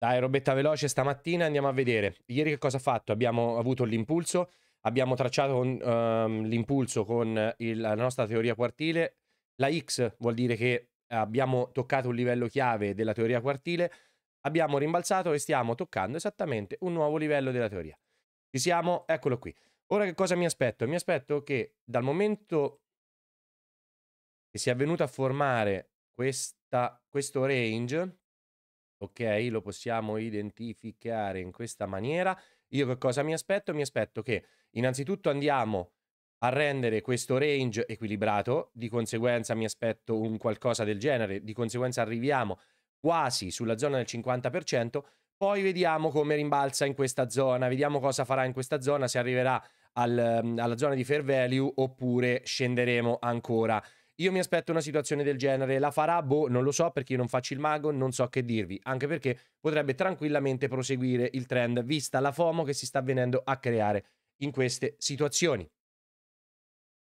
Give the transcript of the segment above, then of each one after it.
Dai, robetta veloce stamattina, andiamo a vedere. Ieri che cosa ha fatto? Abbiamo avuto l'impulso, abbiamo tracciato um, l'impulso con il, la nostra teoria quartile. La X vuol dire che abbiamo toccato un livello chiave della teoria quartile, abbiamo rimbalzato e stiamo toccando esattamente un nuovo livello della teoria. Ci siamo, eccolo qui. Ora che cosa mi aspetto? Mi aspetto che dal momento che si è venuto a formare questa, questo range ok? Lo possiamo identificare in questa maniera. Io che cosa mi aspetto? Mi aspetto che innanzitutto andiamo a rendere questo range equilibrato, di conseguenza mi aspetto un qualcosa del genere, di conseguenza arriviamo quasi sulla zona del 50%, poi vediamo come rimbalza in questa zona, vediamo cosa farà in questa zona, se arriverà al, mhmm, alla zona di fair value oppure scenderemo ancora io mi aspetto una situazione del genere. La farà? Boh, non lo so perché io non faccio il mago, non so che dirvi. Anche perché potrebbe tranquillamente proseguire il trend, vista la FOMO che si sta venendo a creare in queste situazioni.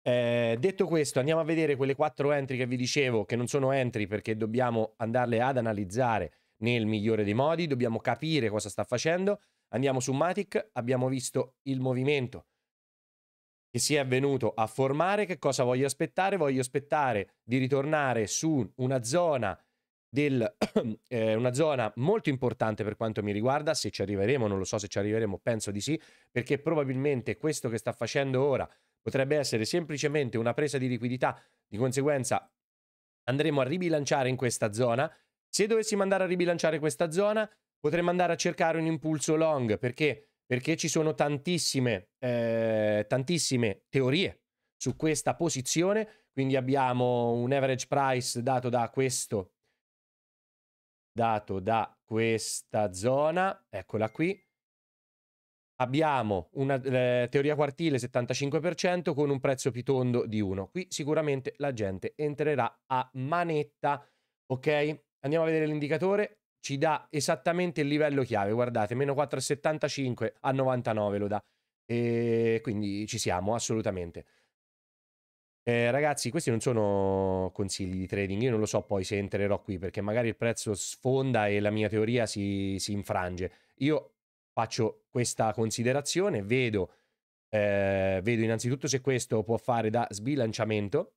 Eh, detto questo, andiamo a vedere quelle quattro entry che vi dicevo, che non sono entry perché dobbiamo andarle ad analizzare nel migliore dei modi, dobbiamo capire cosa sta facendo. Andiamo su Matic, abbiamo visto il movimento che è venuto a formare, che cosa voglio aspettare? Voglio aspettare di ritornare su una zona, del, eh, una zona molto importante per quanto mi riguarda, se ci arriveremo, non lo so se ci arriveremo, penso di sì, perché probabilmente questo che sta facendo ora potrebbe essere semplicemente una presa di liquidità, di conseguenza andremo a ribilanciare in questa zona. Se dovessimo andare a ribilanciare questa zona, potremmo andare a cercare un impulso long perché perché ci sono tantissime, eh, tantissime teorie su questa posizione, quindi abbiamo un average price dato da questo dato da questa zona, eccola qui. Abbiamo una eh, teoria quartile 75% con un prezzo pitondo di 1. Qui sicuramente la gente entrerà a manetta, ok? Andiamo a vedere l'indicatore ci dà esattamente il livello chiave, guardate, meno 4,75 a 99 lo dà. E quindi ci siamo, assolutamente. Eh, ragazzi, questi non sono consigli di trading, io non lo so poi se entrerò qui perché magari il prezzo sfonda e la mia teoria si, si infrange. Io faccio questa considerazione, vedo, eh, vedo innanzitutto se questo può fare da sbilanciamento,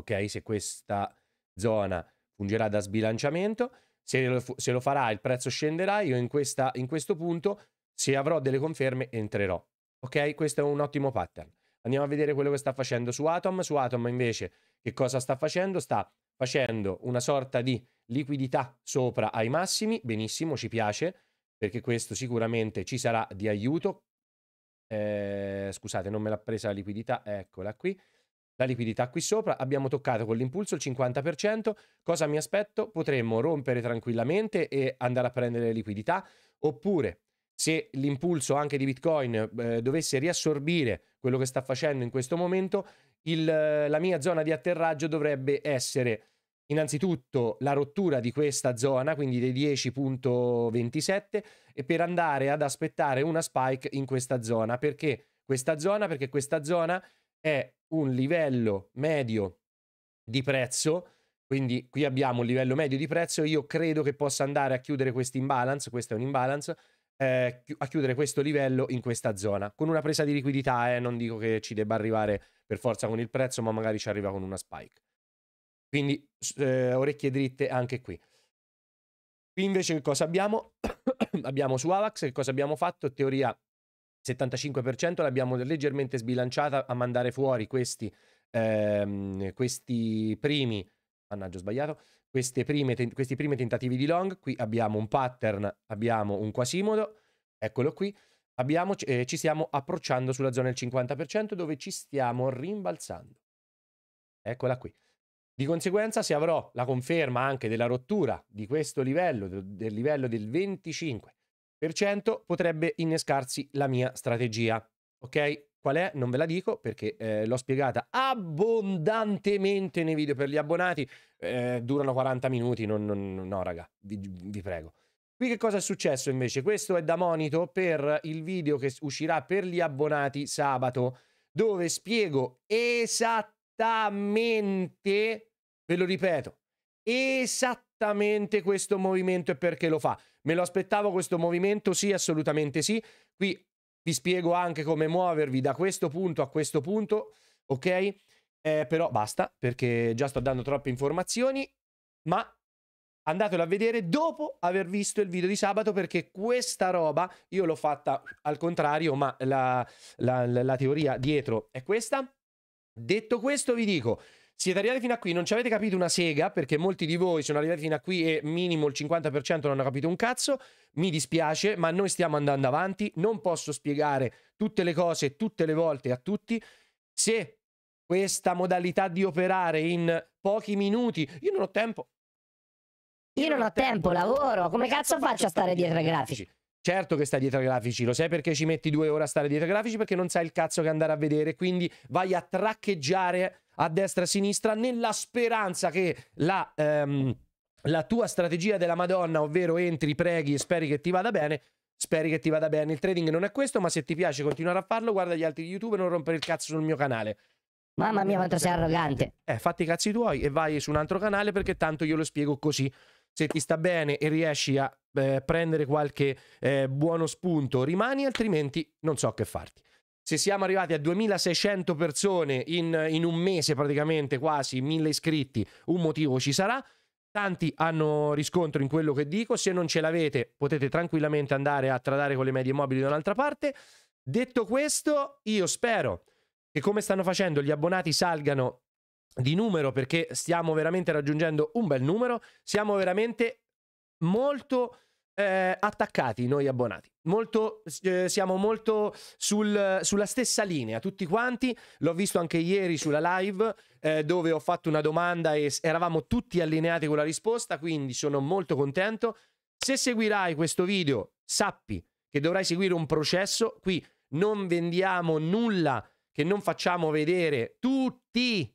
ok? Se questa zona fungerà da sbilanciamento se lo, se lo farà il prezzo scenderà, io in, questa, in questo punto se avrò delle conferme entrerò. Ok, questo è un ottimo pattern. Andiamo a vedere quello che sta facendo su Atom. Su Atom invece che cosa sta facendo? Sta facendo una sorta di liquidità sopra ai massimi, benissimo, ci piace, perché questo sicuramente ci sarà di aiuto. Eh, scusate, non me l'ha presa la liquidità, eccola qui la liquidità qui sopra, abbiamo toccato con l'impulso il 50%, cosa mi aspetto? Potremmo rompere tranquillamente e andare a prendere liquidità, oppure se l'impulso anche di Bitcoin eh, dovesse riassorbire quello che sta facendo in questo momento, il, eh, la mia zona di atterraggio dovrebbe essere innanzitutto la rottura di questa zona, quindi dei 10.27, e per andare ad aspettare una spike in questa zona. Perché questa zona? Perché questa zona è un livello medio di prezzo, quindi qui abbiamo un livello medio di prezzo, io credo che possa andare a chiudere questo imbalance, questo è un imbalance, eh, a chiudere questo livello in questa zona, con una presa di liquidità, eh, non dico che ci debba arrivare per forza con il prezzo, ma magari ci arriva con una spike. Quindi eh, orecchie dritte anche qui. Qui invece che cosa abbiamo? abbiamo su Avax che cosa abbiamo fatto? Teoria 75% l'abbiamo leggermente sbilanciata a mandare fuori questi, ehm, questi primi, mannaggia ho sbagliato, prime, questi primi tentativi di long, qui abbiamo un pattern, abbiamo un quasimodo, eccolo qui, abbiamo, eh, ci stiamo approcciando sulla zona del 50% dove ci stiamo rimbalzando, eccola qui. Di conseguenza se avrò la conferma anche della rottura di questo livello, del livello del 25 potrebbe innescarsi la mia strategia. Ok? Qual è? Non ve la dico perché eh, l'ho spiegata abbondantemente nei video per gli abbonati. Eh, durano 40 minuti, non, non, no raga, vi, vi prego. Qui che cosa è successo invece? Questo è da monito per il video che uscirà per gli abbonati sabato, dove spiego esattamente, ve lo ripeto, esattamente esattamente questo movimento e perché lo fa. Me lo aspettavo questo movimento? Sì, assolutamente sì. Qui vi spiego anche come muovervi da questo punto a questo punto, ok? Eh, però basta perché già sto dando troppe informazioni, ma andatelo a vedere dopo aver visto il video di sabato perché questa roba io l'ho fatta al contrario, ma la, la, la, la teoria dietro è questa. Detto questo vi dico, siete arrivati fino a qui, non ci avete capito una sega, perché molti di voi sono arrivati fino a qui e minimo il 50% non hanno capito un cazzo. Mi dispiace, ma noi stiamo andando avanti. Non posso spiegare tutte le cose tutte le volte a tutti. Se questa modalità di operare in pochi minuti, io non ho tempo. Io non ho tempo, lavoro. Come cazzo faccio a stare certo dietro ai grafici? Certo che stai dietro ai grafici, lo sai perché ci metti due ore a stare dietro ai grafici? Perché non sai il cazzo che andare a vedere, quindi vai a traccheggiare a destra e a sinistra nella speranza che la... Ehm, la tua strategia della Madonna, ovvero entri, preghi e speri che ti vada bene, speri che ti vada bene. Il trading non è questo, ma se ti piace continuare a farlo, guarda gli altri YouTube e non rompere il cazzo sul mio canale. Mamma mia quanto sei arrogante. Eh, fatti i cazzi tuoi e vai su un altro canale perché tanto io lo spiego così. Se ti sta bene e riesci a eh, prendere qualche eh, buono spunto, rimani, altrimenti non so che farti se siamo arrivati a 2600 persone in, in, un mese praticamente, quasi 1000 iscritti, un motivo ci sarà. Tanti hanno riscontro in quello che dico, se non ce l'avete potete tranquillamente andare a tradare con le medie mobili da un'altra parte. Detto questo, io spero che come stanno facendo gli abbonati salgano di numero perché stiamo veramente raggiungendo un bel numero, siamo veramente molto eh, attaccati noi abbonati. Molto, eh, siamo molto sul, sulla stessa linea, tutti quanti. L'ho visto anche ieri sulla live eh, dove ho fatto una domanda e eravamo tutti allineati con la risposta, quindi sono molto contento. Se seguirai questo video, sappi che dovrai seguire un processo. Qui non vendiamo nulla che non facciamo vedere tutti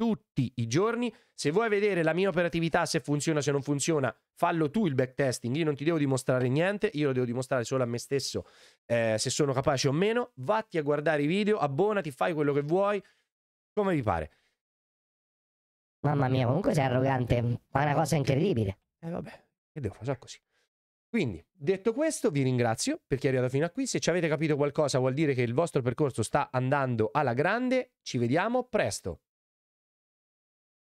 tutti i giorni. Se vuoi vedere la mia operatività, se funziona, se non funziona, fallo tu il backtesting. Io non ti devo dimostrare niente, io lo devo dimostrare solo a me stesso eh, se sono capace o meno. Vatti a guardare i video, abbonati, fai quello che vuoi, come vi pare. Mamma mia, comunque sei arrogante, ma è una cosa incredibile. Eh vabbè, che devo fare così. Quindi, detto questo, vi ringrazio per chi è arrivato fino a qui. Se ci avete capito qualcosa vuol dire che il vostro percorso sta andando alla grande. Ci vediamo presto.